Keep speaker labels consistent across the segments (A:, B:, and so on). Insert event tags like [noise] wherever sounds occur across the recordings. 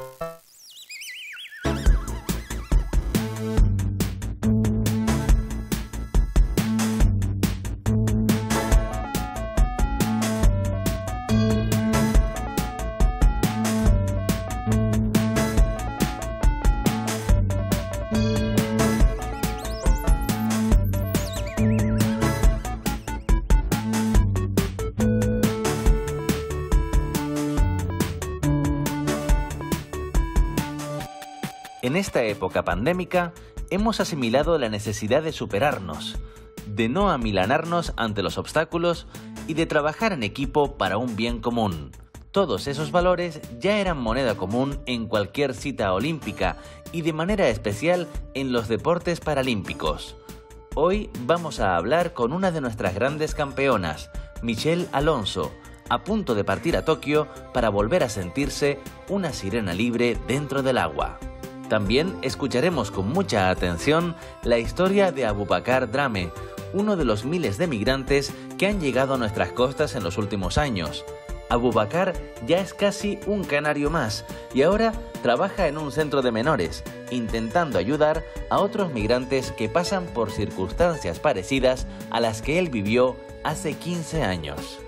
A: Thank you. esta época pandémica hemos asimilado la necesidad de superarnos, de no amilanarnos ante los obstáculos y de trabajar en equipo para un bien común. Todos esos valores ya eran moneda común en cualquier cita olímpica y de manera especial en los deportes paralímpicos. Hoy vamos a hablar con una de nuestras grandes campeonas, Michelle Alonso, a punto de partir a Tokio para volver a sentirse una sirena libre dentro del agua. También escucharemos con mucha atención la historia de Abubakar Drame, uno de los miles de migrantes que han llegado a nuestras costas en los últimos años. Abubakar ya es casi un canario más y ahora trabaja en un centro de menores, intentando ayudar a otros migrantes que pasan por circunstancias parecidas a las que él vivió hace 15 años.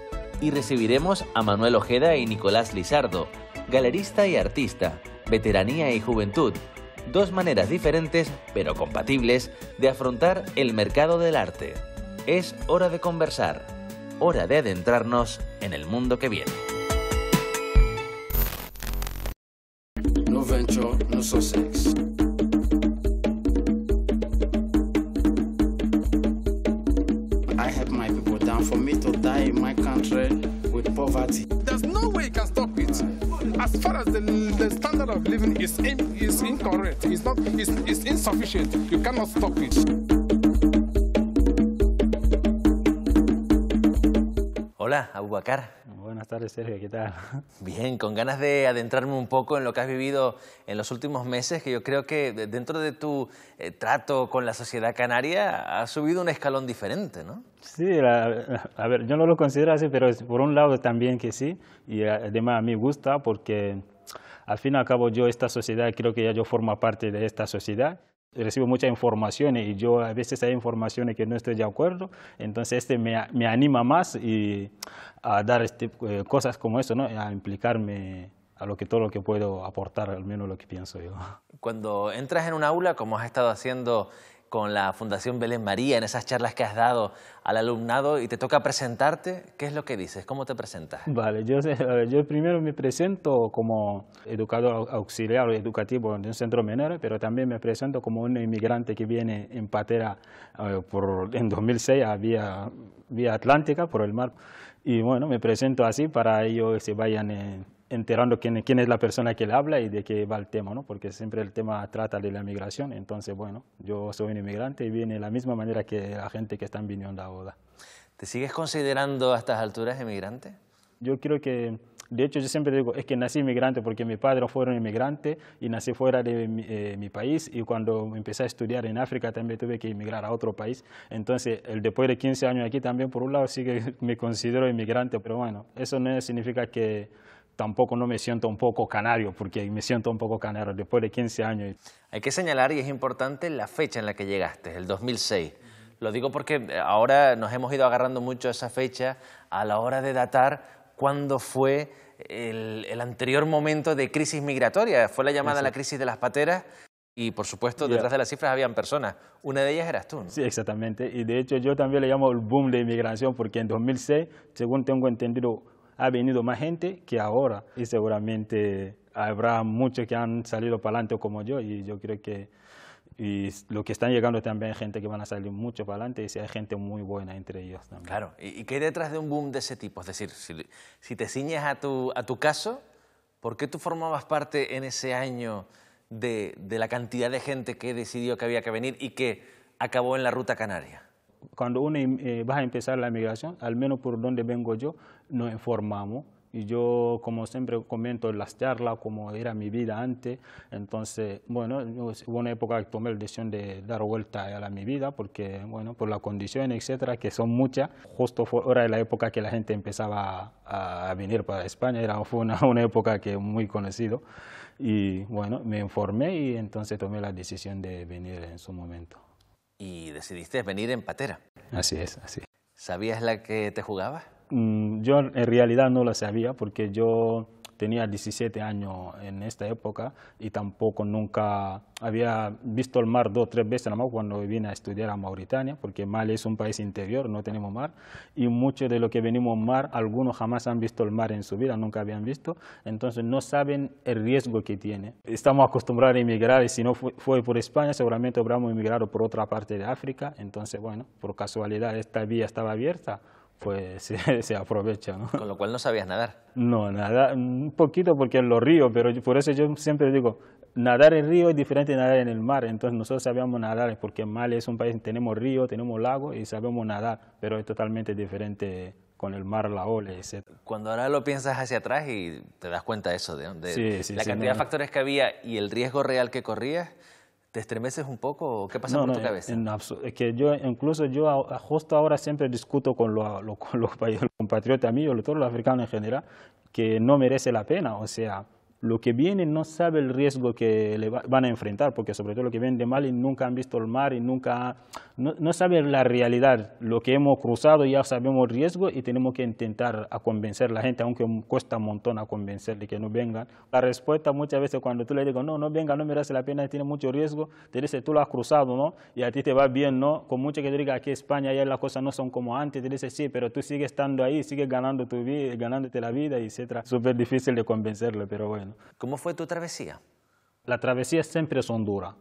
A: Y recibiremos a Manuel Ojeda y Nicolás Lizardo, galerista y artista, veteranía y juventud, dos maneras diferentes, pero compatibles, de afrontar el mercado del arte. Es hora de conversar, hora de adentrarnos en el mundo que viene.
B: no
C: de of living is, es is incorrect, it's, not, insufficient.
A: Hola, Abubakar.
B: Buenas tardes, Sergio, ¿qué tal?
A: [laughs] Bien, con ganas de adentrarme un poco en lo que has vivido en los últimos meses, que yo creo que dentro de tu eh, trato con la sociedad canaria ha subido un escalón diferente, ¿no?
B: Sí, a ver, yo no lo considero así, pero por un lado también que sí, y eh, además a mí me gusta porque al fin y al cabo yo esta sociedad, creo que ya yo formo parte de esta sociedad, recibo muchas informaciones y yo a veces hay informaciones que no estoy de acuerdo, entonces este me, anima más a dar este, eh, cosas como eso, ¿no? a implicarme a lo que todo lo que puedo aportar, al menos lo que pienso yo.
A: Cuando entras en un aula, como has estado haciendo con la Fundación Belén María, en esas charlas que has dado al alumnado y te toca presentarte, ¿qué es lo que dices? ¿Cómo te presentas?
B: Vale, yo, yo primero me presento como educador auxiliar educativo de un centro menor, pero también me presento como un inmigrante que viene en patera por, en 2006 a vía, vía, Atlántica, por el mar. Y bueno, me presento así para ellos que se vayan... en enterando quién, es la persona que le habla y de qué va el tema, ¿no? porque siempre el tema trata de la migración. Entonces, bueno, yo soy un inmigrante y vine de la misma manera que la gente que está en la boda.
A: ¿Te sigues considerando a estas alturas
B: inmigrante? Yo creo que, de hecho, yo siempre digo, es que nací inmigrante porque padre fue un inmigrante y nací fuera de eh, mi, país y cuando empecé a estudiar en África también tuve que emigrar a otro país. Entonces, después de 15 años aquí también, por un lado, sí que me considero inmigrante, pero bueno, eso no significa que tampoco no me siento un poco canario, porque me siento un poco canario después de 15 años.
A: Hay que señalar, y es importante, la fecha en la que llegaste, el 2006. Lo digo porque eh, ahora nos hemos ido agarrando mucho a esa fecha a la hora de datar cuándo fue el, anterior momento de crisis migratoria. Fue la llamada la crisis de las pateras y, por supuesto, detrás de las cifras habían personas.
B: Una de ellas eras tú. Sí, exactamente. Y, de hecho, yo también le llamo el boom de inmigración porque en 2006, según tengo entendido, ha venido más gente que ahora y seguramente habrá muchos que han salido para adelante como yo y yo creo que lo que están llegando también gente que van a salir mucho para adelante y si hay gente muy buena entre ellos también.
A: Claro, ¿y qué hay detrás de un boom de ese tipo? Es decir, si, te ciñes a tu, a tu caso, ¿por qué tú formabas parte en ese año de, de la cantidad de gente que decidió que había que venir y que acabó en la ruta canaria?
B: Cuando uno eh, va a empezar la migración al menos por donde vengo yo nos informamos y yo, como siempre comento las charlas, como era mi vida antes, entonces, bueno, hubo una época que tomé la decisión de dar vuelta a mi vida, porque, bueno, por las condiciones, etcétera, que son muchas. Justo fue ahora la época que la gente empezaba a, venir para España, era, una, época que muy conocido. Y, bueno, me informé y entonces tomé la decisión de venir en su momento
A: y decidiste venir en patera.
B: Así es, así.
A: ¿Sabías la que te jugaba?
B: Mm, yo en realidad no la sabía porque yo tenía 17 años en esta época y tampoco nunca había visto el mar dos o tres veces nada más cuando vine a estudiar a Mauritania, porque Mali es un país interior, no tenemos mar, y muchos de los que venimos mar, algunos jamás han visto el mar en su vida, nunca habían visto, entonces no saben el riesgo que tiene. Estamos acostumbrados a emigrar y si no fue, fue por España, seguramente habríamos emigrado por otra parte de África, entonces bueno, por casualidad esta vía estaba abierta, pues [laughs] se aprovecha. ¿no? Con lo cual no sabías nadar. No, nada, un poquito porque en los ríos, pero por eso yo siempre digo, nadar en río es diferente de nadar en el mar, entonces nosotros sabíamos nadar, porque Mali es un país, tenemos río, tenemos lago y sabemos nadar, pero es totalmente diferente con el mar, la ola, etc.
A: Cuando ahora lo piensas hacia atrás y te das cuenta de eso, de, la cantidad de factores que había y el riesgo real que corrías, ¿Te estremeces un poco o qué pasa con tu cabeza?
B: que yo, incluso yo justo ahora siempre discuto con, [laughs] los compatriotas míos, todos los africanos en general, que no merece la pena. O sea, lo que viene no sabe el riesgo que le van a enfrentar, porque sobre todo lo que viene de Mali nunca han visto el mar y nunca, no, no saben la realidad. Lo que hemos cruzado ya sabemos el riesgo y tenemos que intentar a convencer a la gente, aunque cuesta un montón a convencerle que no vengan. La respuesta muchas veces cuando tú le digo, no, no venga, no merece la pena, tiene mucho riesgo, te dice, tú lo has cruzado, ¿no? Y a ti te va bien, ¿no? Con mucho que te diga, aquí España ya las cosas no son como antes, te dice, sí, pero tú sigues estando ahí, sigues ganando tu vida, ganándote la vida, etc. Súper difícil de convencerle, pero bueno. ¿Cómo fue tu travesía? La travesía siempre son duras,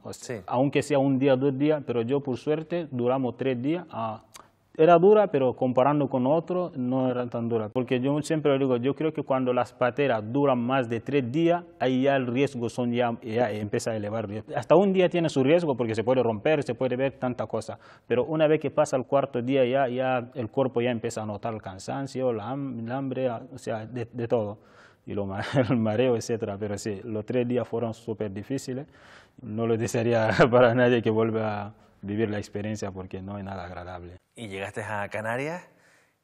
B: aunque sea un día, dos días, pero yo por suerte duramos tres días. Ah, era dura, pero comparando con otros no era tan dura, porque yo siempre digo, yo creo que cuando las pateras duran más de tres días, ahí ya el riesgo son ya, empieza a elevar. Hasta un día tiene su riesgo porque se puede romper, se puede ver tanta cosa, pero una vez que pasa el cuarto día ya, ya el cuerpo ya empieza a notar el cansancio, el hambre, ah, o sea, de todo y lo, [laughs] el mareo, etcétera. Pero sí, los tres días fueron súper difíciles. No lo desearía [laughs] para nadie que vuelva a vivir la experiencia porque no es nada agradable.
A: ¿Y llegaste a Canarias?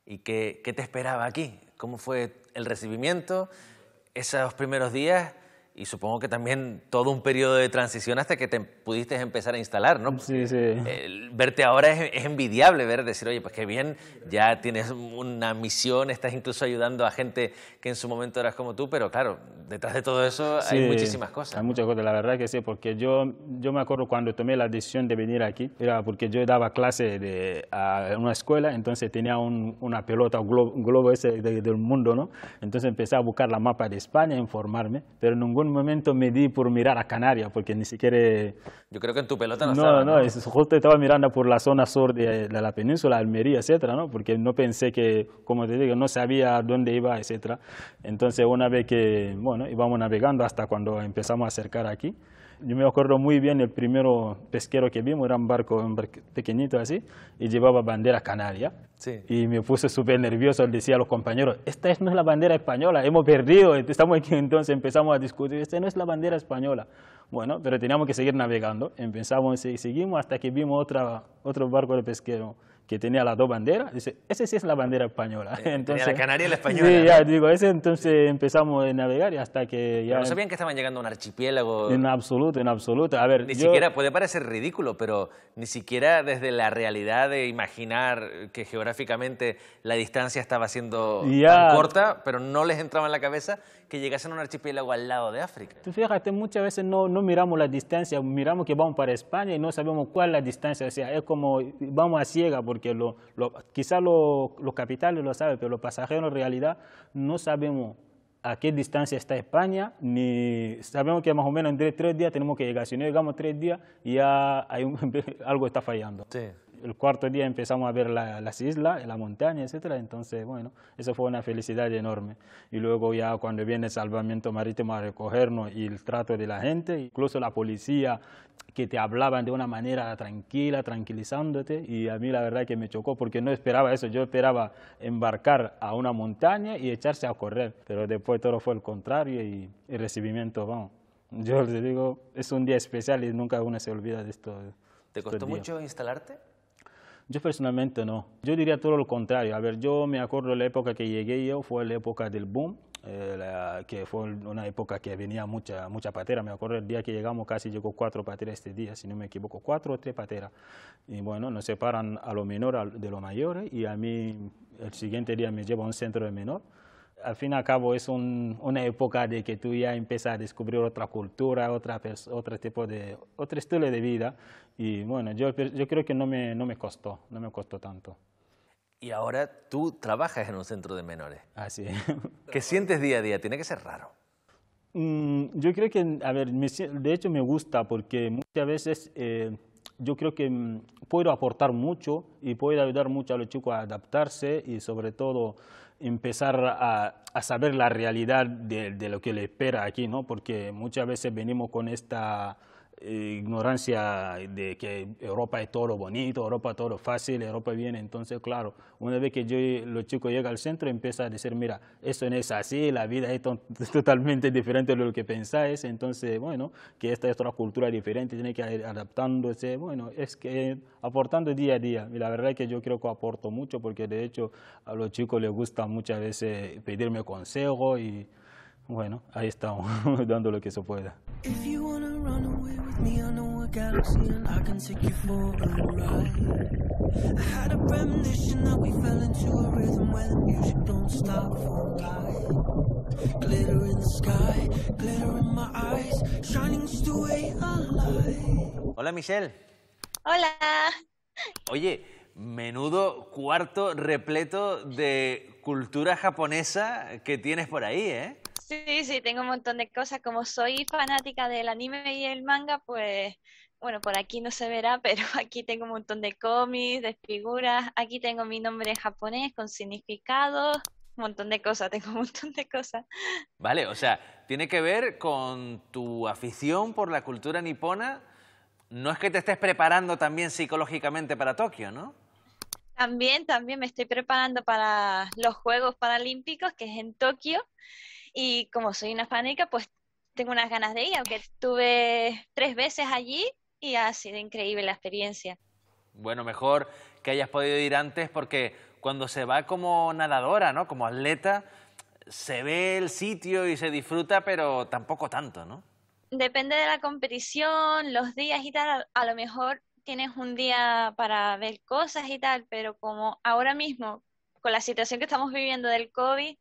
A: ¿Y qué, qué te esperaba aquí? ¿Cómo fue el recibimiento? ¿Esos primeros días? y supongo que también todo un periodo de transición hasta que te pudiste empezar a instalar, ¿no? Sí, sí. verte ahora es, envidiable, ver, decir, oye, pues qué bien, ya tienes una misión, estás incluso ayudando a gente que en su momento eras como tú, pero claro, detrás de todo eso hay muchísimas
B: cosas. Hay muchas cosas, la verdad que sí, porque yo, yo me acuerdo cuando tomé la decisión de venir aquí, era porque yo daba clase de, a una escuela, entonces tenía una pelota, un globo, ese del mundo, ¿no? Entonces empecé a buscar la mapa de España, a informarme, pero ningún momento me di por mirar a Canarias, porque ni siquiera...
A: Yo creo que en tu pelota no, estaba. No, no,
B: justo estaba mirando por la zona sur de, la península, Almería, etcétera, ¿no? Porque no pensé que, como te digo, no sabía dónde iba, etcétera. Entonces, una vez que, bueno, íbamos navegando hasta cuando empezamos a acercar aquí, yo me acuerdo muy bien el primero pesquero que vimos, era un barco, pequeñito así, y llevaba bandera canaria. Y me puse súper nervioso, decía a los compañeros, esta no es la bandera española, hemos perdido, estamos aquí. [laughs] Entonces empezamos a discutir, esta no es la bandera española. Bueno, pero teníamos que seguir navegando, empezamos y seguimos hasta que vimos otro barco de pesquero que tenía las dos banderas, dice, esa sí es la bandera española. Eh, entonces, la canaria y la [laughs] española. Sí, ya, digo, ese entonces empezamos a navegar y hasta que ya... no sabían
A: que estaban llegando a un archipiélago. En
B: absoluto, en absoluto. A ver, ni siquiera,
A: puede parecer ridículo, pero ni siquiera desde la realidad de imaginar que geográficamente la distancia estaba siendo tan corta, pero no les entraba en la cabeza que llegasen a un archipiélago al lado de África.
B: Tú fíjate, muchas veces no, miramos la distancia, miramos que vamos para España y no sabemos cuál es la distancia. O sea, es como vamos a ciega, porque quizás los capitales lo saben, pero los pasajeros en realidad no sabemos a qué distancia está España, ni sabemos que más o menos en tres días tenemos que llegar. Si no llegamos tres días, ya hay [laughs] algo está fallando. Sí. El cuarto día empezamos a ver la, las islas, la montaña, etc. Entonces, bueno, eso fue una felicidad enorme. Y luego ya cuando viene el salvamento marítimo a recogernos y el trato de la gente, incluso la policía que te hablaban de una manera tranquila, tranquilizándote. Y a mí la verdad que me chocó porque no esperaba eso. Yo esperaba embarcar a una montaña y echarse a correr. Pero después todo fue el contrario y el recibimiento, vamos. Yo les digo, es un día especial y nunca uno se olvida de esto. ¿Te costó mucho instalarte? Yo personalmente no. Yo diría todo lo contrario. A ver, yo me acuerdo la época que llegué yo, fue la época del boom, eh, que fue una época que venía mucha, patera. Me acuerdo el día que llegamos casi llegó cuatro pateras este día, si no me equivoco, cuatro o tres pateras. Y bueno, nos separan a lo menor de lo mayor y a mí el siguiente día me llevo a un centro de menor al fin y al cabo es una época de que tú ya empiezas a descubrir otra cultura, otra, otro tipo de, estilo de vida. Y bueno, yo, yo creo que no me, no me costó, no me costó tanto.
A: Y ahora tú trabajas en un centro de menores. Así sí. [laughs] ¿Qué sientes día a día? Tiene que ser raro.
B: Mm, yo creo que, a ver, de hecho me gusta porque muchas veces... Eh, yo creo que mm, puedo aportar mucho y puedo ayudar mucho a los chicos a adaptarse y sobre todo empezar a, saber la realidad de, lo que le espera aquí, ¿no? Porque muchas veces venimos con esta ignorancia de que Europa es todo bonito, Europa es todo fácil, Europa viene. Entonces, claro, una vez que yo, los chicos llegan al centro, empiezan a decir, mira, eso no es así, la vida es [laughs] totalmente diferente de lo que pensáis. Entonces, bueno, que esta es otra cultura diferente, tiene que ir adaptándose. Bueno, es que aportando día a día. Y la verdad que yo creo que aporto mucho porque, de hecho, a los chicos les gusta muchas veces pedirme consejo y bueno, ahí estamos, [laughs] dando lo que se pueda.
A: Hola Michelle. Hola. Oye, menudo cuarto repleto de cultura japonesa que tienes por ahí, ¿eh?
D: Sí, sí, tengo un montón de cosas. Como soy fanática del anime y el manga, pues bueno, por aquí no se verá, [laughs] pero aquí tengo un montón de cómics, de figuras. Aquí tengo mi nombre japonés con significado, un montón de cosas, [laughs] tengo un montón de cosas.
A: Vale, o sea, tiene que ver con tu afición por la cultura nipona. No es que te estés preparando también psicológicamente para
D: Tokio, ¿no? También, también me estoy preparando para los Juegos Paralímpicos, que es en Tokio. Y como soy una fanática, pues tengo unas ganas de ir, aunque estuve tres veces allí y ha sido increíble la experiencia.
B: Bueno,
A: mejor que hayas podido ir antes porque cuando se va como nadadora, ¿no? Como atleta, se ve el sitio y se disfruta, pero tampoco tanto, ¿no?
D: Depende de la competición, los días y tal. A lo mejor tienes un día para ver cosas y tal, pero como ahora mismo, con la situación que estamos viviendo del COVID,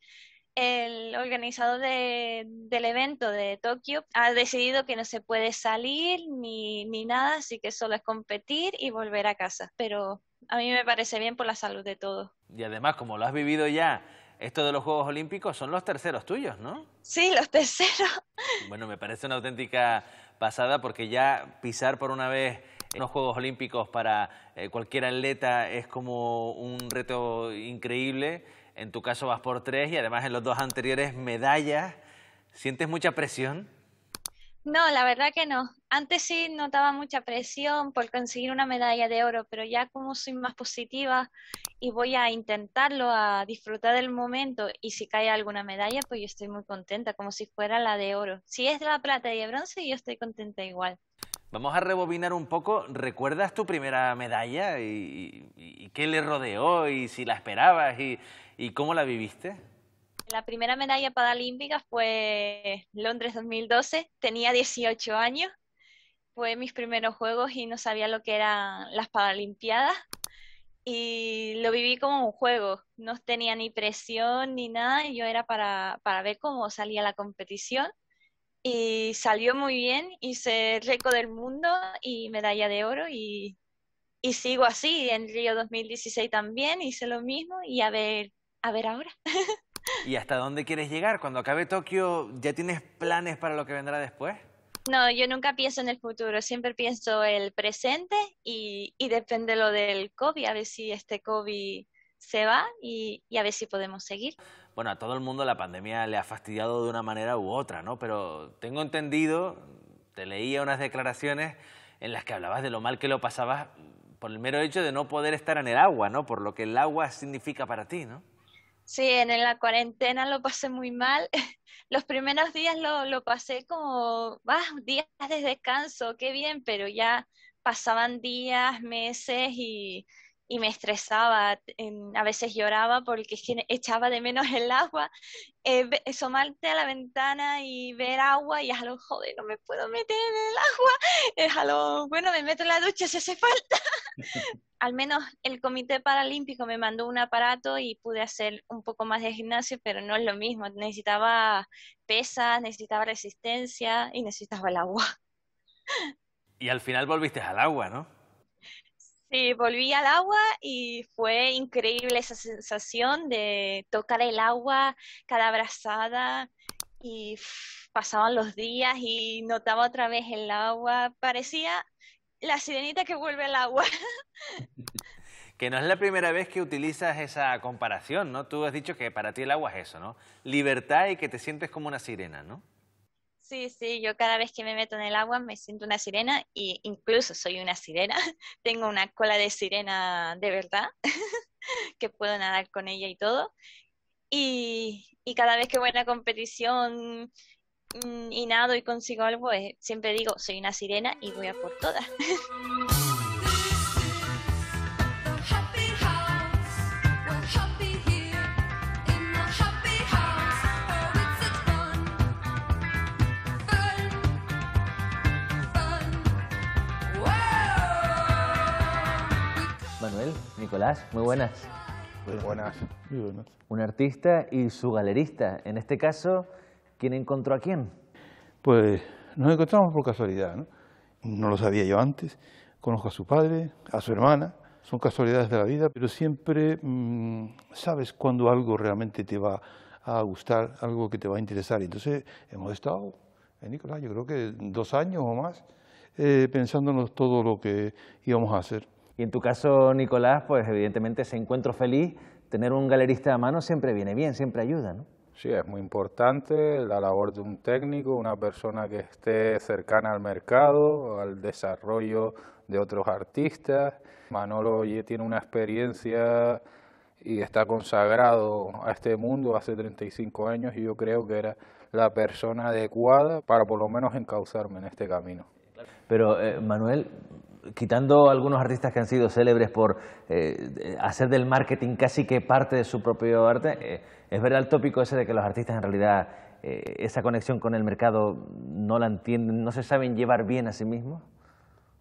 D: el organizador del evento de Tokio ha decidido que no se puede salir ni, ni nada, así que solo es competir y volver a casa. Pero a mí me parece bien por la salud de todos.
A: Y además, como lo has vivido ya, esto de los Juegos Olímpicos son los terceros tuyos, ¿no?
D: Sí, los terceros.
A: [laughs] Bueno, me parece una auténtica pasada porque ya pisar por una vez unos Juegos Olímpicos para eh, cualquier atleta es como un reto increíble en tu caso vas por tres y además en los dos anteriores medallas. ¿Sientes mucha presión?
D: No, la verdad que no. Antes sí notaba mucha presión por conseguir una medalla de oro, pero ya como soy más positiva y voy a intentarlo, a disfrutar del momento, y si cae alguna medalla, pues yo estoy muy contenta, como si fuera la de oro. Si es de la plata y de bronce, yo estoy contenta igual.
A: Vamos a rebobinar un poco. ¿Recuerdas tu primera medalla y, y qué le rodeó y si la esperabas y, ¿Y cómo la viviste?
D: La primera medalla paralímpica fue Londres 2012, tenía 18 años, fue mis primeros juegos y no sabía lo que eran las paralimpiadas y lo viví como un juego, no tenía ni presión ni nada, yo era para, para ver cómo salía la competición y salió muy bien, hice récord del mundo y medalla de oro y, y sigo así, en Río 2016 también hice lo mismo y a ver a ver ahora. [laughs]
A: ¿Y hasta dónde quieres llegar? Cuando acabe Tokio, ¿ya tienes planes para lo que vendrá después?
D: No, yo nunca pienso en el futuro, siempre pienso el presente y, depende lo del COVID, a ver si este COVID se va y, y, a ver si podemos seguir.
A: Bueno, a todo el mundo la pandemia le ha fastidiado de una manera u otra, ¿no? Pero tengo entendido, te leía unas declaraciones en las que hablabas de lo mal que lo pasabas por el mero hecho de no poder estar en el agua, ¿no? Por lo que el agua significa para ti, ¿no?
D: Sí, en la cuarentena lo pasé muy mal. [laughs] Los primeros días lo, lo pasé como, bah, días de descanso, qué bien, pero ya pasaban días, meses y, y me estresaba, a veces lloraba porque echaba de menos el agua, eh, Somarte a la ventana y ver agua y lo joder, no me puedo meter en el agua, a [laughs] bueno, me meto en la ducha si hace falta. [laughs] Al menos el Comité Paralímpico me mandó un aparato y pude hacer un poco más de gimnasio, pero no es lo mismo, necesitaba pesas, necesitaba resistencia y necesitaba el agua.
A: Y al final volviste al agua, ¿no?
D: Sí, volví al agua y fue increíble esa sensación de tocar el agua cada abrazada y pasaban los días y notaba otra vez el agua. Parecía la sirenita que vuelve al agua. [laughs]
A: que no es la primera vez que utilizas esa comparación, ¿no? Tú has dicho que para ti el agua es eso, ¿no? Libertad y que te sientes como una sirena, ¿no?
D: Sí, sí, yo cada vez que me meto en el agua me siento una sirena e incluso soy una sirena. [laughs] Tengo una cola de sirena de verdad, [laughs] que puedo nadar con ella y todo. Y, y cada vez que voy a una competición mm, y nado y consigo algo, eh, siempre digo, soy una sirena y voy a por todas.
B: [laughs]
A: Manuel, Nicolás, muy buenas. Muy buenas. Muy buenas. Un artista y su
E: galerista. En este caso, ¿quién encontró a quién? Pues nos encontramos por casualidad, ¿no? No lo sabía yo antes. Conozco a su padre, a su hermana. Son casualidades de la vida, pero siempre mm, sabes cuando algo realmente te va a gustar, algo que te va a interesar. Entonces hemos estado, ...en eh, Nicolás, yo creo que dos años o más, eh, pensándonos todo lo que íbamos a hacer. Y en tu caso,
A: Nicolás, pues evidentemente se encuentro feliz, tener un galerista a mano siempre viene bien, siempre ayuda,
C: ¿no? Sí, es muy importante la labor de un técnico, una persona que esté cercana al mercado, al desarrollo de otros artistas. Manolo tiene una experiencia y está consagrado a este mundo hace 35 años y yo creo que era la persona adecuada para por lo menos encauzarme en este camino.
A: Pero eh, Manuel, quitando algunos artistas que han sido célebres por eh, hacer del marketing casi que parte de su propio arte, eh, es verdad el tópico ese de que los artistas en realidad eh, esa conexión con el mercado no la entienden, no se saben llevar bien a sí mismos.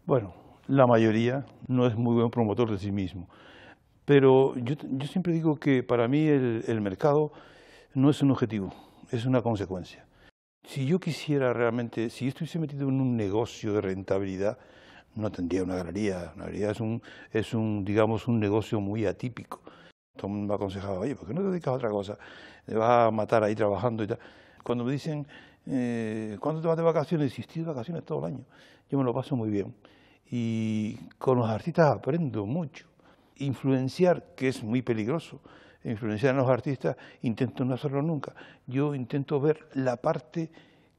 E: Bueno, la mayoría no es muy buen promotor de sí mismo, pero yo, siempre digo que para mí el, el mercado no es un objetivo, es una consecuencia. Si yo quisiera realmente, si yo estuviese metido en un negocio de rentabilidad, no tendría una galería. Una galería es un, es un, digamos, un negocio muy atípico. Todo el mundo me aconsejado, oye, ¿por qué no te dedicas a otra cosa? Te vas a matar ahí trabajando y tal. Cuando me dicen, eh, ¿cuándo te vas de vacaciones? Y estoy vacaciones todo el año. Yo me lo paso muy bien. Y con los artistas aprendo mucho. Influenciar, que es muy peligroso, influenciar a los artistas, intento no hacerlo nunca. Yo intento ver la parte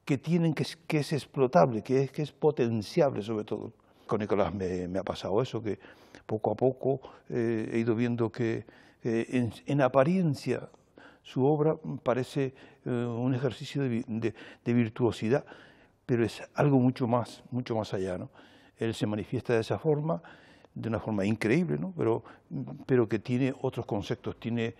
E: que tienen que es, que es explotable, que es, que es potenciable sobre todo con Nicolás me, ha pasado eso, que poco a poco eh, he ido viendo que eh, en, apariencia su obra parece eh, un ejercicio de, de, virtuosidad, pero es algo mucho más, mucho más allá. ¿no? Él se manifiesta de esa forma de una forma increíble, ¿no? pero, pero que tiene otros conceptos, tiene,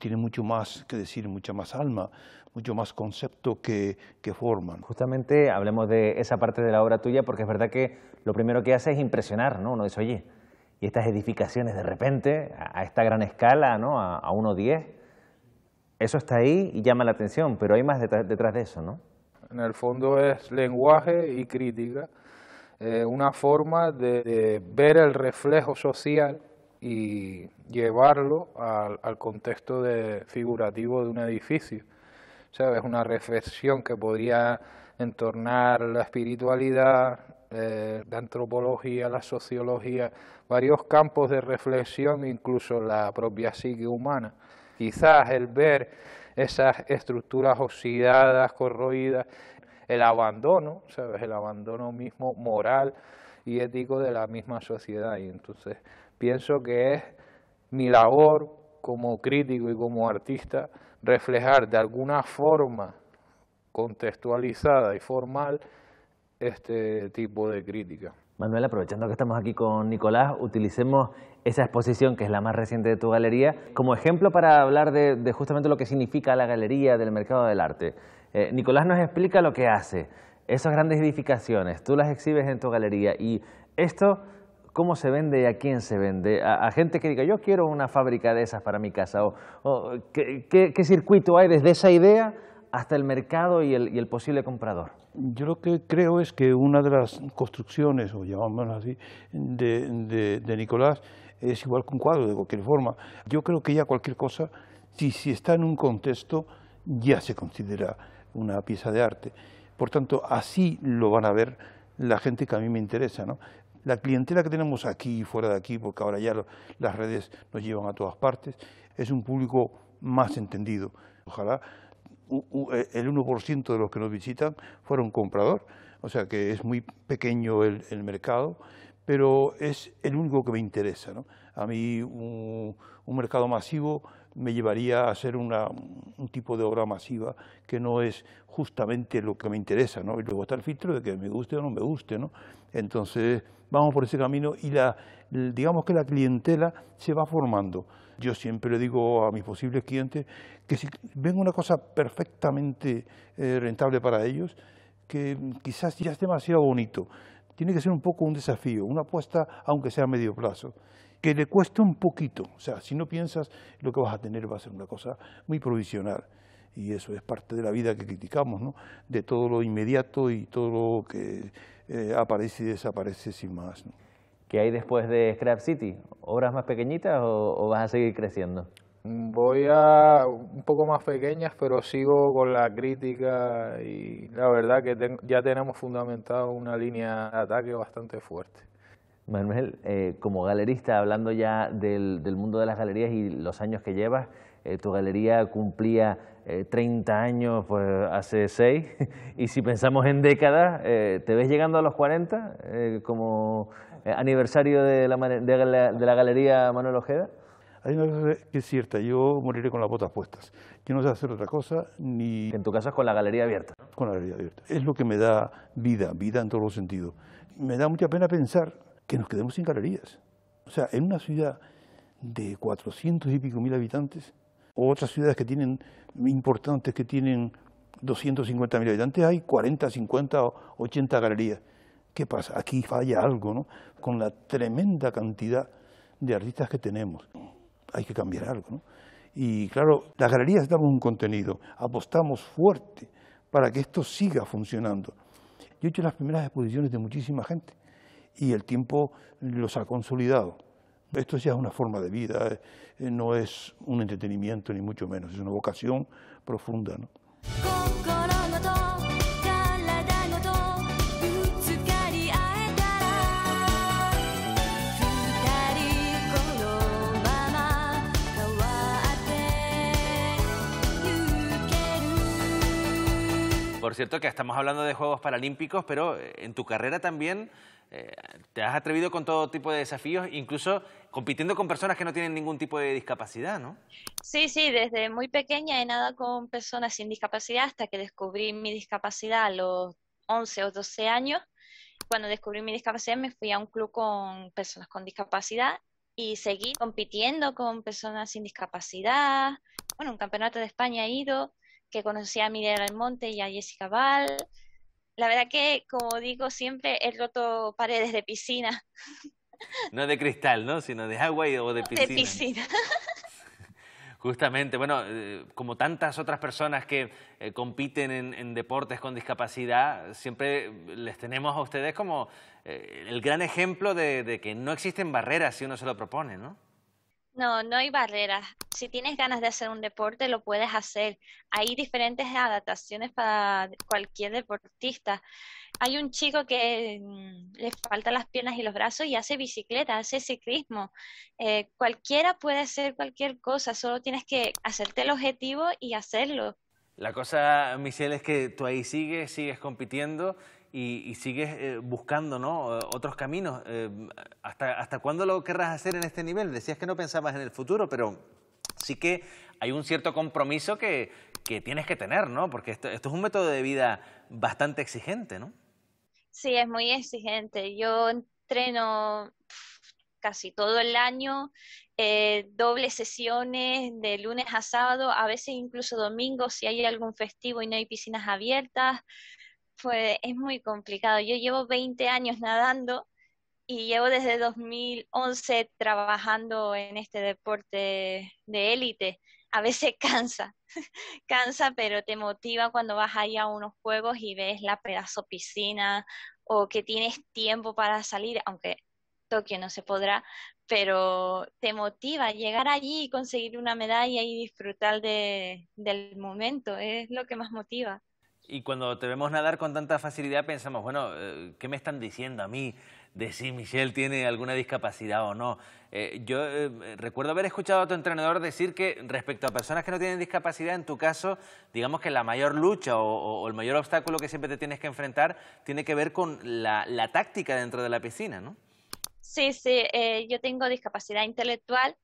E: tiene mucho más que decir, mucha más alma, mucho más concepto que, que forman. Justamente hablemos de esa parte
A: de la obra tuya, porque es verdad que lo primero que hace es impresionar, ¿no? Uno dice, oye, y estas edificaciones de repente, a, esta gran escala, ¿no? a, a 1.10, eso está ahí y llama la atención, pero hay más detrás, detrás de eso, ¿no?
C: En el fondo es lenguaje y crítica eh, una forma de, ver el reflejo social y llevarlo al, contexto de, figurativo de un edificio. es Una reflexión que podría entornar la espiritualidad, eh, la antropología, la sociología, varios campos de reflexión, incluso la propia psique humana. Quizás el ver esas estructuras oxidadas, corroídas, el abandono, ¿sabes? El abandono mismo moral y ético de la misma sociedad. Y entonces pienso que es mi labor como crítico y como artista reflejar de alguna forma contextualizada y formal este tipo de crítica.
A: Manuel, aprovechando que estamos aquí con Nicolás, utilicemos esa exposición, que es la más reciente de tu galería, como ejemplo para hablar de, de justamente lo que significa la galería del mercado del arte. Eh, Nicolás nos explica lo que hace, esas grandes edificaciones, tú las exhibes en tu galería y esto, ¿cómo se vende y a quién se vende? A, gente que diga, yo quiero una fábrica de esas para mi casa, o, ¿qué, circuito hay desde esa idea hasta el mercado y el, posible comprador?
E: Yo lo que creo es que una de las construcciones, o llamámoslo así, de, de, Nicolás es igual que un cuadro, de cualquier forma. Yo creo que ya cualquier cosa, si, si está en un contexto, ya se considera una pieza de arte. Por tanto, así lo van a ver la gente que a mí me interesa. ¿no? La clientela que tenemos aquí y fuera de aquí, porque ahora ya las redes nos llevan a todas partes, es un público más entendido. Ojalá eh, el 1% de los que nos visitan fuera un comprador, o sea que es muy pequeño el, mercado, pero es el único que me interesa. ¿no? A mí un mercado masivo me llevaría a hacer una, un tipo de obra masiva que no es justamente lo que me interesa, ¿no? Y luego está el filtro de que me guste o no me guste, ¿no? Entonces, vamos por ese camino y la, digamos que la clientela se va formando. Yo siempre le digo a mis posibles clientes que si ven una cosa perfectamente eh, rentable para ellos, que quizás ya es demasiado bonito. Tiene que ser un poco un desafío, una apuesta aunque sea a medio plazo que le cuesta un poquito. O sea, si no piensas, lo que vas a tener va a ser una cosa muy provisional. Y eso es parte de la vida que criticamos, ¿no? De todo lo inmediato y todo lo que eh, aparece y desaparece sin más. ¿Qué hay después de Scrap City? ¿Obras
A: más pequeñitas o, vas a seguir creciendo?
C: Voy a un poco más pequeñas, pero sigo con la crítica y la verdad que ya tenemos fundamentado una línea de ataque bastante fuerte.
A: Manuel, eh, como galerista, hablando ya del, mundo de las galerías y los años que llevas, eh, tu galería cumplía eh, 30 años pues, hace 6, [laughs] y si pensamos en décadas, eh, ¿te ves llegando a los 40 como aniversario de la, galería Manuel Ojeda?
E: Hay una cosa que es cierta, yo moriré con las botas puestas. Yo no sé hacer otra cosa ni... En tu casa es con la galería abierta. Con la galería abierta. Es lo que me da vida, vida en todos los sentidos. Me da mucha pena pensar que nos quedemos sin galerías. O sea, en una ciudad de 400 y pico mil habitantes, o otras ciudades que tienen importantes que tienen 250 mil habitantes, hay 40, 50 80 galerías. ¿Qué pasa? Aquí falla algo, ¿no? Con la tremenda cantidad de artistas que tenemos, hay que cambiar algo, ¿no? Y claro, las galerías damos un contenido, apostamos fuerte para que esto siga funcionando. Yo he hecho las primeras exposiciones de muchísima gente y el tiempo los ha consolidado. Esto ya es una forma de vida, eh, no es un entretenimiento ni mucho menos, es una vocación profunda.
A: Por cierto que estamos hablando de Juegos Paralímpicos, pero eh, en tu carrera también eh, te has atrevido con todo tipo de desafíos, incluso compitiendo con personas que no tienen ningún tipo de discapacidad, ¿no?
D: Sí, sí, desde muy pequeña he nadado con personas sin discapacidad hasta que descubrí mi discapacidad a los 11 o 12 años. Cuando descubrí mi discapacidad me fui a un club con personas con discapacidad y seguí compitiendo con personas sin discapacidad. Bueno, un campeonato de España he ido, que conocí a Miguel Almonte y a Jessica Val la verdad que, como digo siempre, he roto paredes de piscina. [laughs]
A: No de cristal, ¿no? Sino de agua y, o de piscina. De piscina. [laughs] Justamente, bueno, eh, como tantas otras personas que eh, compiten en, deportes con discapacidad, siempre les tenemos a ustedes como eh, el gran ejemplo de, de que no existen barreras si uno se lo propone, ¿no?
D: No, no hay barreras. Si tienes ganas de hacer un deporte, lo puedes hacer. Hay diferentes adaptaciones para cualquier deportista. Hay un chico que mm, le faltan las piernas y los brazos y hace bicicleta, hace ciclismo. Eh, cualquiera puede hacer cualquier cosa, solo tienes que hacerte el objetivo y hacerlo.
A: La cosa, Michelle, es que tú ahí sigues, sigues compitiendo y, sigues eh, buscando eh, otros caminos. Eh, ¿hasta, ¿Hasta cuándo lo querrás hacer en este nivel? Decías que no pensabas en el futuro, pero sí que hay un cierto compromiso que, tienes que tener, ¿no? Porque esto, es un método de vida bastante exigente, ¿no?
D: Sí, es muy exigente. Yo entreno casi todo el año, eh, dobles sesiones de lunes a sábado, a veces incluso domingo si hay algún festivo y no hay piscinas abiertas. Pues es muy complicado. Yo llevo 20 años nadando y llevo desde 2011 trabajando en este deporte de élite. A veces [laughs] cansa, cansa, pero te motiva cuando vas ahí a unos juegos y ves la pedazo piscina o que tienes tiempo para salir, aunque Tokio no se podrá, pero te motiva llegar allí y conseguir una medalla y disfrutar de, del momento, es lo que más motiva.
A: Y cuando te vemos nadar con tanta facilidad pensamos, bueno, eh, ¿qué me están diciendo a mí de si Michelle tiene alguna discapacidad o no? Eh, yo eh, recuerdo haber escuchado a tu entrenador decir que respecto a personas que no tienen discapacidad, en tu caso, digamos que la mayor lucha o, el mayor obstáculo que siempre te tienes que enfrentar tiene que ver con la, táctica dentro de la piscina, ¿no?
D: Sí, sí, yo tengo discapacidad intelectual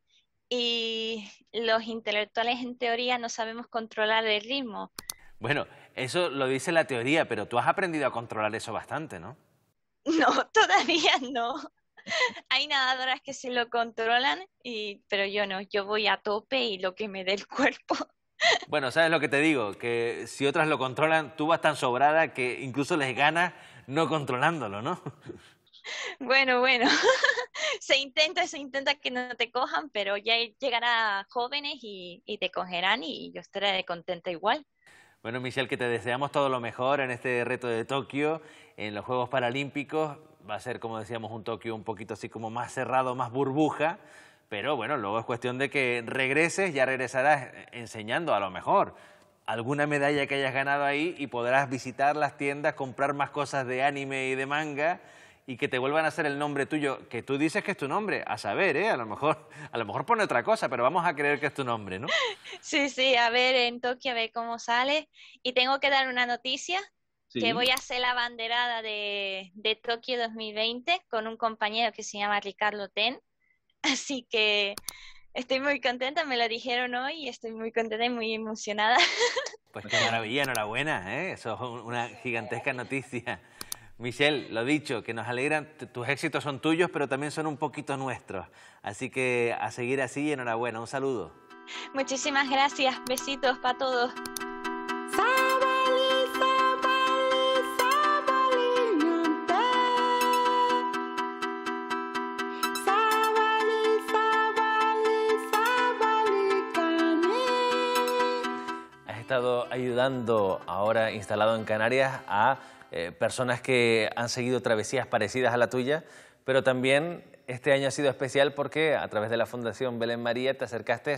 D: y los intelectuales en teoría no sabemos controlar el ritmo.
A: Bueno, eso lo dice la teoría, pero tú has aprendido a controlar eso bastante, ¿no?
D: [laughs] No, todavía no. Hay nadadoras que se lo controlan, y, pero yo no, yo voy a tope y lo que me dé el cuerpo.
A: [laughs] Bueno, ¿sabes lo que te digo? Que si otras lo controlan, tú vas tan sobrada que incluso les ganas no controlándolo, ¿no? [laughs]
D: Bueno, bueno, se intenta, se intenta que no te cojan, pero ya llegará jóvenes y, y te cogerán y yo estaré contenta igual.
A: Bueno, Michelle, que te deseamos todo lo mejor en este reto de Tokio, en los Juegos Paralímpicos. Va a ser, como decíamos, un Tokio un poquito así como más cerrado, más burbuja. Pero bueno, luego es cuestión de que regreses, ya regresarás enseñando a lo mejor alguna medalla que hayas ganado ahí y podrás visitar las tiendas, comprar más cosas de anime y de manga y que te vuelvan a hacer el nombre tuyo, que tú dices que es tu nombre, a saber, ¿eh? A lo mejor, a lo mejor pone otra cosa, pero vamos a creer que es tu nombre, ¿no? [laughs]
D: Sí, sí, a ver en Tokio, a ver cómo sale. Y tengo que dar una noticia, que voy a hacer la banderada de, de Tokio 2020 con un compañero que se llama Ricardo Ten. [laughs] Así que estoy muy contenta, me lo dijeron hoy y estoy muy contenta y muy emocionada. [laughs]
A: Pues qué maravilla, enhorabuena, ¿eh? Eso es una gigantesca noticia. Michelle, lo dicho, que nos alegran, tus éxitos son tuyos, pero también son un poquito nuestros. Así que a seguir así y enhorabuena, un saludo.
D: Muchísimas gracias, besitos para todos.
A: Has estado ayudando ahora instalado en Canarias a eh, personas que han seguido travesías parecidas a la tuya, pero también este año ha sido especial porque a través de la Fundación Belén María te acercaste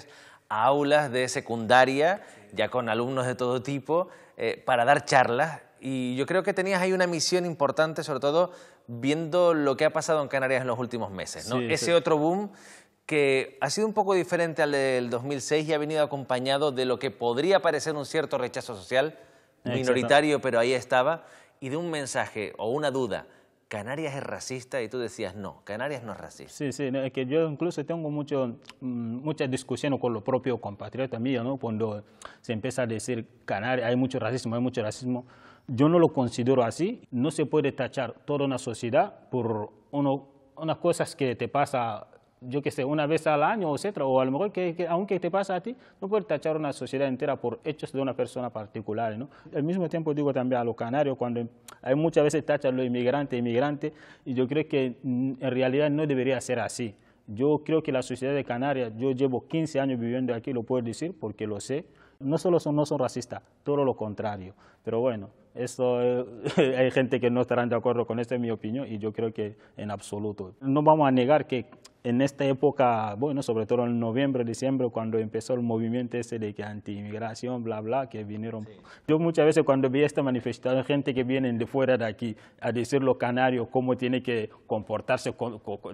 A: a aulas de secundaria, ya con alumnos de todo tipo, eh, para dar charlas. Y yo creo que tenías ahí una misión importante, sobre todo viendo lo que ha pasado en Canarias en los últimos meses. Ese otro boom que ha sido un poco diferente al del 2006 y ha venido acompañado de lo que podría parecer un cierto rechazo social, minoritario, pero ahí estaba y de un mensaje o una duda, Canarias es racista y tú decías, no, Canarias no es racista.
B: Sí, sí, es que yo incluso tengo mucho, mm, muchas discusiones con los propios compatriotas míos, ¿no? Cuando se empieza a decir Canarias, hay mucho racismo, hay mucho racismo. Yo no lo considero así. No se puede tachar toda una sociedad por uno, unas cosas que te pasa yo que sé, una vez al año, etcétera, o a lo mejor que, aunque te pasa a ti, no puedes tachar una sociedad entera por hechos de una persona particular, ¿no? Al mismo tiempo digo también a los canarios, cuando hay muchas veces tachan los inmigrantes, inmigrantes, y yo creo que mm, en realidad no debería ser así. Yo creo que la sociedad de Canarias, yo llevo 15 años viviendo aquí, lo puedo decir porque lo sé, no solo son, no son racistas, todo lo contrario, pero bueno, eso, eh, [laughs] hay gente que no estarán de acuerdo con esta, es mi opinión, y yo creo que en absoluto. No vamos a negar que en esta época, bueno, sobre todo en noviembre, diciembre, cuando empezó el movimiento ese de que anti-inmigración, bla, bla, que vinieron. Yo muchas veces cuando vi esta manifestación, gente que viene de fuera de aquí a decir los canarios cómo tiene que comportarse,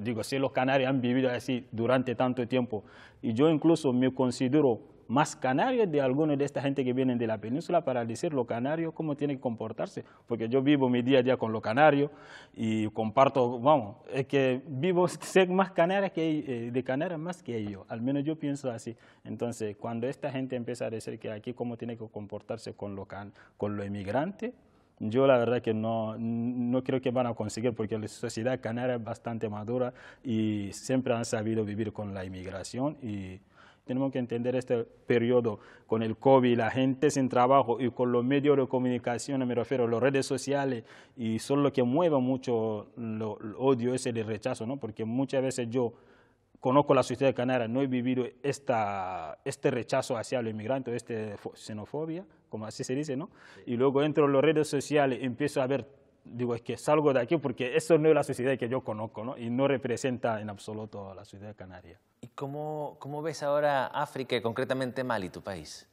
B: digo, si los canarios han vivido así durante tanto tiempo, y yo incluso me considero más canarios de algunos de esta gente que vienen de la península para decir lo canario, cómo tiene que comportarse, porque yo vivo mi día a día con lo canario y comparto, vamos, es que vivo, sé [laughs] más canarias que, eh, de canarias más que ellos al menos yo pienso así. Entonces, cuando esta gente empieza a decir que aquí cómo tiene que comportarse con lo, con lo inmigrante, yo la verdad que no, no creo que van a conseguir porque la sociedad canaria es bastante madura y siempre han sabido vivir con la inmigración y tenemos que entender este periodo con el COVID, la gente sin trabajo y con los medios de comunicación, me refiero a las redes sociales, y son lo que mueve mucho el odio ese rechazo, Porque muchas veces yo conozco la sociedad canaria, no he vivido esta, este rechazo hacia los inmigrantes, esta xenofobia, como así se dice, ¿no? Y luego entro en las redes sociales, empiezo a ver digo, es que salgo de aquí porque eso no es la sociedad que yo conozco, Y no representa en absoluto a la sociedad canaria. ¿Y cómo,
A: cómo ves ahora África y concretamente Mali, tu país?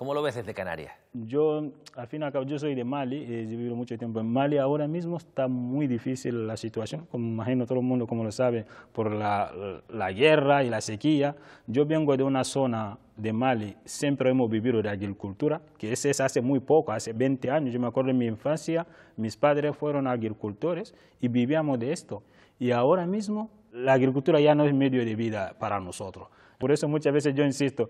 A: ¿Cómo lo ves desde
B: Canarias? Yo, al fin y al cabo, yo soy de Mali, eh, he vivido mucho tiempo en Mali. Ahora mismo está muy difícil la situación, como imagino todo el mundo, como lo sabe, por la, la guerra y la sequía. Yo vengo de una zona de Mali, siempre hemos vivido de agricultura, que ese es hace muy poco, hace 20 años. Yo me acuerdo en mi infancia, mis padres fueron agricultores y vivíamos de esto. Y ahora mismo la agricultura ya no es medio de vida para nosotros. Por eso muchas veces yo insisto,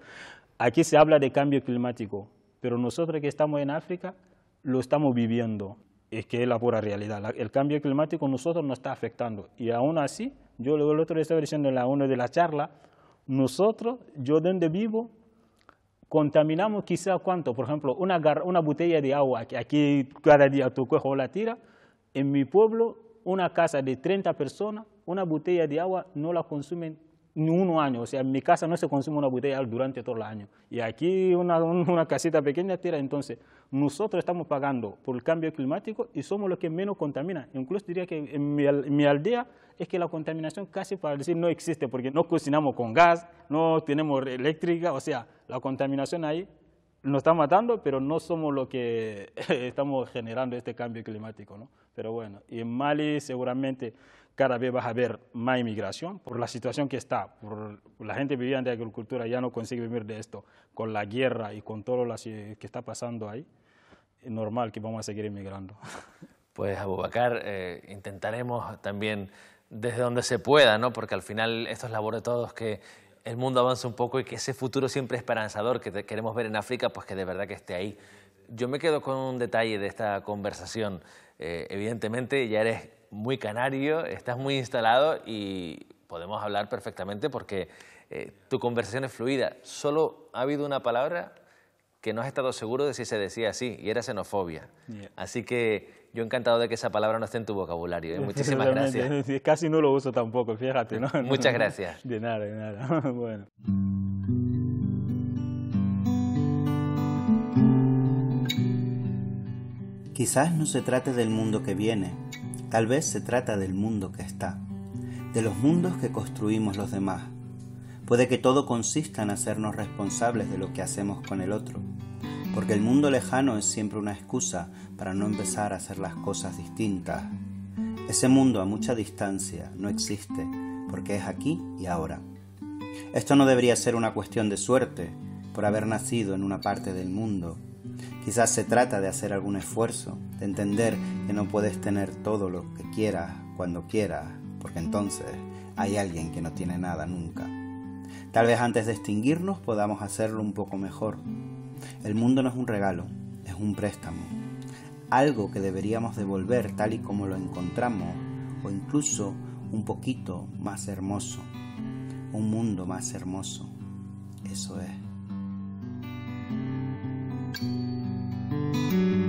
B: Aquí se habla de cambio climático, pero nosotros que estamos en África lo estamos viviendo. Es que es la pura realidad. El cambio climático nosotros nos está afectando. Y aún así, yo el otro día estaba diciendo en la una de la charla, nosotros, yo donde vivo, contaminamos quizá cuánto. Por ejemplo, una, una botella de agua, que aquí cada día tu cuerpo la tira, en mi pueblo, una casa de 30 personas, una botella de agua no la consumen ni uno año. O sea, en mi casa no se consume una botella durante todo el año. Y aquí una, casita pequeña tira. Entonces, nosotros estamos pagando por el cambio climático y somos los que menos contaminan. Incluso diría que en mi, aldea es que la contaminación casi para decir no existe, porque no cocinamos con gas, no tenemos eléctrica. O sea, la contaminación ahí nos está matando, pero no somos los que [laughs] estamos generando este cambio climático. Pero bueno, y en Mali seguramente cada vez vas a ver más inmigración por la situación que está. Por la gente viviendo de agricultura ya no consigue vivir de esto. Con la guerra y con todo lo que está pasando ahí, es normal que vamos a seguir inmigrando. [laughs]
A: Pues, Abubacar, eh, intentaremos también desde donde se pueda, ¿no? porque al final esto es labor de todos que el mundo avance un poco y que ese futuro siempre esperanzador que queremos ver en África, pues que de verdad que esté ahí. Yo me quedo con un detalle de esta conversación. Eh, evidentemente ya eres muy canario, estás muy instalado y podemos hablar perfectamente porque eh, tu conversación es fluida. Solo ha habido una palabra que no has estado seguro de si se decía así y era xenofobia. Así que yo encantado de que esa palabra no esté en tu
B: vocabulario. ¿eh? Muchísimas [laughs] gracias. [laughs] Casi no lo uso tampoco, fíjate. Muchas [laughs] gracias. De nada, de nada. bueno.
F: Quizás no se trate del mundo que viene, tal vez se trata del mundo que está, de los mundos que construimos los demás. Puede que todo consista en hacernos responsables de lo que hacemos con el otro, porque el mundo lejano es siempre una excusa para no empezar a hacer las cosas distintas. Ese mundo a mucha distancia no existe, porque es aquí y ahora. Esto no debería ser una cuestión de suerte, por haber nacido en una parte del mundo Quizás se trata de hacer algún esfuerzo, de entender que no puedes tener todo lo que quieras cuando quieras, porque entonces hay alguien que no tiene nada nunca. Tal vez antes de extinguirnos podamos hacerlo un poco mejor. El mundo no es un regalo, es un préstamo. Algo que deberíamos devolver tal y como lo encontramos, o incluso un poquito más hermoso. Un mundo más hermoso. Eso es. thank you